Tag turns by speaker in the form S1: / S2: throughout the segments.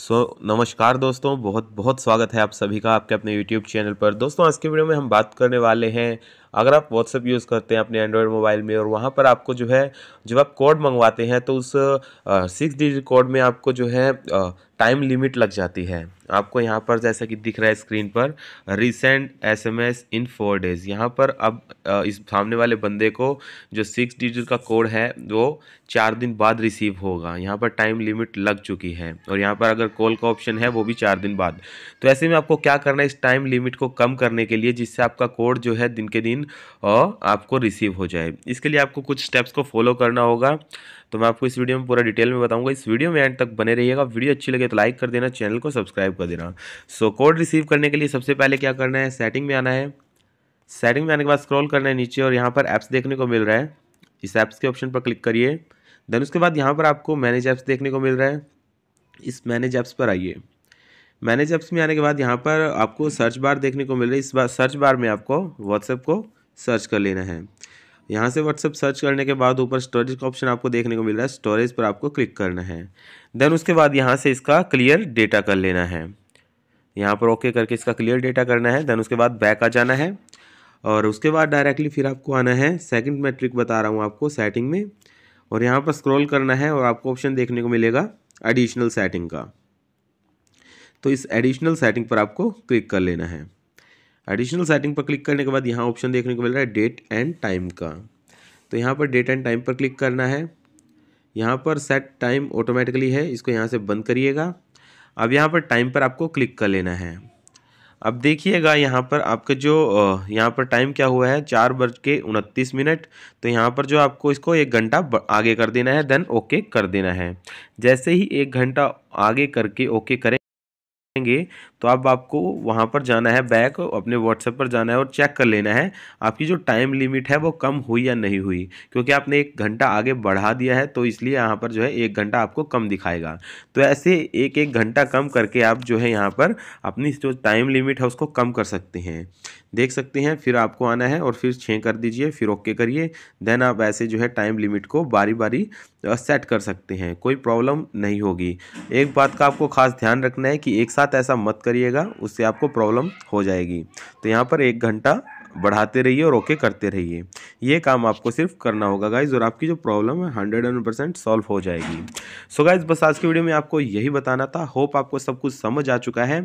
S1: सो so, नमस्कार दोस्तों बहुत बहुत स्वागत है आप सभी का आपके अपने YouTube चैनल पर दोस्तों आज के वीडियो में हम बात करने वाले हैं अगर आप व्हाट्सअप यूज़ करते हैं अपने एंड्रॉयड मोबाइल में और वहाँ पर आपको जो है जब आप कोड मंगवाते हैं तो उस सिक्स डिजिट कोड में आपको जो है टाइम लिमिट लग जाती है आपको यहाँ पर जैसा कि दिख रहा है स्क्रीन पर recent S M S in four days यहाँ पर अब इस सामने वाले बंदे को जो सिक्स डिजिट का कोड है वो चार दिन बाद रिसीव होगा यहाँ पर टाइम लिमिट लग चुकी है और यहाँ पर अगर कॉल का ऑप्शन है वो भी चार दिन बाद तो ऐसे में आपको क्या करना है इस टाइम लिमिट को कम करने के लिए जिससे आपका कोड जो है दिन के दिन डोपामिन और आपको रिसीव हो जाए इसके लिए आपको कुछ स्टेप्स को फॉलो करना होगा तो मैं आपको इस वीडियो में पूरा डिटेल में बताऊंगा इस वीडियो में एंड तक बने रहिएगा वीडियो अच्छी लगे तो लाइक कर देना चैनल को सब्सक्राइब कर देना सो so, कोड रिसीव करने के लिए सबसे पहले क्या करना है सेटिंग में आना है सेटिंग में आने के बाद स्क्रॉल करना है नीचे और यहाँ पर ऐप्स देखने को मिल रहा है इस ऐप्स के ऑप्शन पर क्लिक करिए देन उसके बाद यहाँ पर आपको मैनेज ऐप्स देखने को मिल रहा है इस मैनेज ऐप्स पर आइए मैनेज ऐप्स में आने के बाद यहाँ पर आपको सर्च बार देखने को मिल रही है इस बार सर्च बार में आपको व्हाट्सएप को सर्च कर लेना है यहाँ से व्हाट्सअप सर्च करने के बाद ऊपर स्टोरेज का ऑप्शन आपको देखने को मिल रहा है स्टोरेज पर आपको क्लिक करना है देन उसके बाद यहाँ से इसका क्लियर डेटा कर लेना है यहाँ पर ओके करके इसका क्लियर डेटा करना है देन उसके बाद बैक आ जाना है और उसके बाद डायरेक्टली फिर आपको आना है सेकंड मैट्रिक ट्रिक बता रहा हूँ आपको सेटिंग में और यहाँ पर स्क्रॉल करना है और आपको ऑप्शन देखने को मिलेगा एडिशनल सेटिंग का तो इस एडिशनल सेटिंग पर आपको क्लिक कर लेना है एडिशनल सेटिंग पर क्लिक करने के बाद यहाँ ऑप्शन देखने को मिल रहा है डेट एंड टाइम का तो यहाँ पर डेट एंड टाइम पर क्लिक करना है यहाँ पर सेट टाइम ऑटोमेटिकली है इसको यहाँ से बंद करिएगा अब यहाँ पर टाइम पर आपको क्लिक कर लेना है अब देखिएगा यहाँ पर आपके जो यहाँ पर टाइम क्या हुआ है चार बज के उनतीस मिनट तो यहाँ पर जो आपको इसको एक घंटा आगे कर देना है देन ओके कर देना है जैसे ही एक घंटा आगे करके ओके करें करेंगे तो अब आपको वहाँ पर जाना है बैक अपने व्हाट्सएप पर जाना है और चेक कर लेना है आपकी जो टाइम लिमिट है वो कम हुई या नहीं हुई क्योंकि आपने एक घंटा आगे बढ़ा दिया है तो इसलिए यहाँ पर जो है एक घंटा आपको कम दिखाएगा तो ऐसे एक एक घंटा कम करके आप जो है यहाँ पर अपनी जो टाइम लिमिट है उसको कम कर सकते हैं देख सकते हैं फिर आपको आना है और फिर छः कर दीजिए फिर ओके करिए देन आप ऐसे जो है टाइम लिमिट को बारी बारी सेट कर सकते हैं कोई प्रॉब्लम नहीं होगी एक बात का आपको खास ध्यान रखना है कि एक साथ ऐसा मत करिएगा उससे आपको प्रॉब्लम हो जाएगी तो यहाँ पर एक घंटा बढ़ाते रहिए और ओके करते रहिए ये काम आपको सिर्फ करना होगा गाइज और आपकी जो प्रॉब्लम है हंड्रेड एंड परसेंट सॉल्व हो जाएगी सो so गाइज बस आज की वीडियो में आपको यही बताना था होप आपको सब कुछ समझ आ चुका है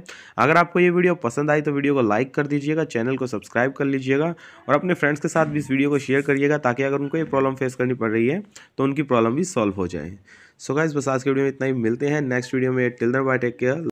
S1: अगर आपको ये वीडियो पसंद आई तो वीडियो को लाइक कर दीजिएगा चैनल को सब्सक्राइब कर लीजिएगा और अपने फ्रेंड्स के साथ भी इस वीडियो को शेयर करिएगा ताकि अगर उनको ये प्रॉब्लम फेस करनी पड़ रही है तो उनकी प्रॉब्लम भी सॉल्व हो जाए सो गाइज बस आज की वीडियो में इतना ही मिलते हैं नेक्स्ट वीडियो में till then bye take care